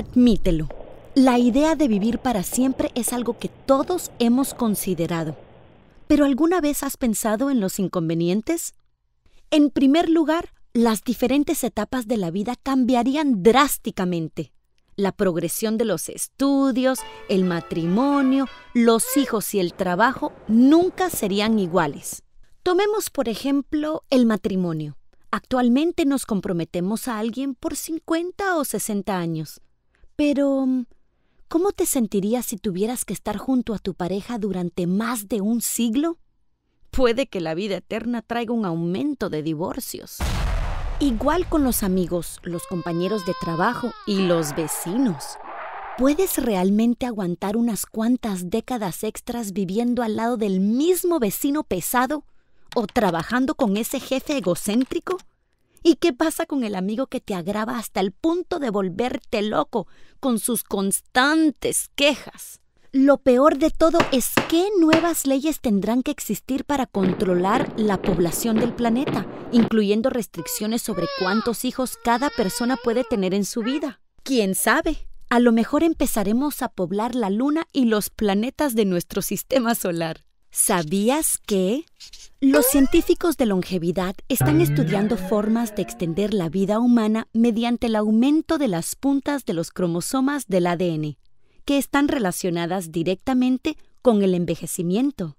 Admítelo. La idea de vivir para siempre es algo que todos hemos considerado. ¿Pero alguna vez has pensado en los inconvenientes? En primer lugar, las diferentes etapas de la vida cambiarían drásticamente. La progresión de los estudios, el matrimonio, los hijos y el trabajo nunca serían iguales. Tomemos, por ejemplo, el matrimonio. Actualmente nos comprometemos a alguien por 50 o 60 años. Pero, mm, ¿cómo te sentirías si tuvieras que estar junto a tu pareja durante más de un siglo? Puede que la vida eterna traiga un aumento de divorcios. Igual con los amigos, los compañeros de trabajo y los vecinos. ¿Puedes realmente aguantar unas cuantas décadas extras viviendo al lado del mismo vecino pesado o trabajando con ese jefe egocéntrico? ¿Y qué pasa con el amigo que te agrava hasta el punto de volverte loco con sus constantes quejas? Lo peor de todo es qué nuevas leyes tendrán que existir para controlar la población del planeta, incluyendo restricciones sobre cuántos hijos cada persona puede tener en su vida. ¿Quién sabe? A lo mejor empezaremos a poblar la Luna y los planetas de nuestro sistema solar. ¿Sabías que? Los científicos de longevidad están estudiando formas de extender la vida humana mediante el aumento de las puntas de los cromosomas del ADN, que están relacionadas directamente con el envejecimiento.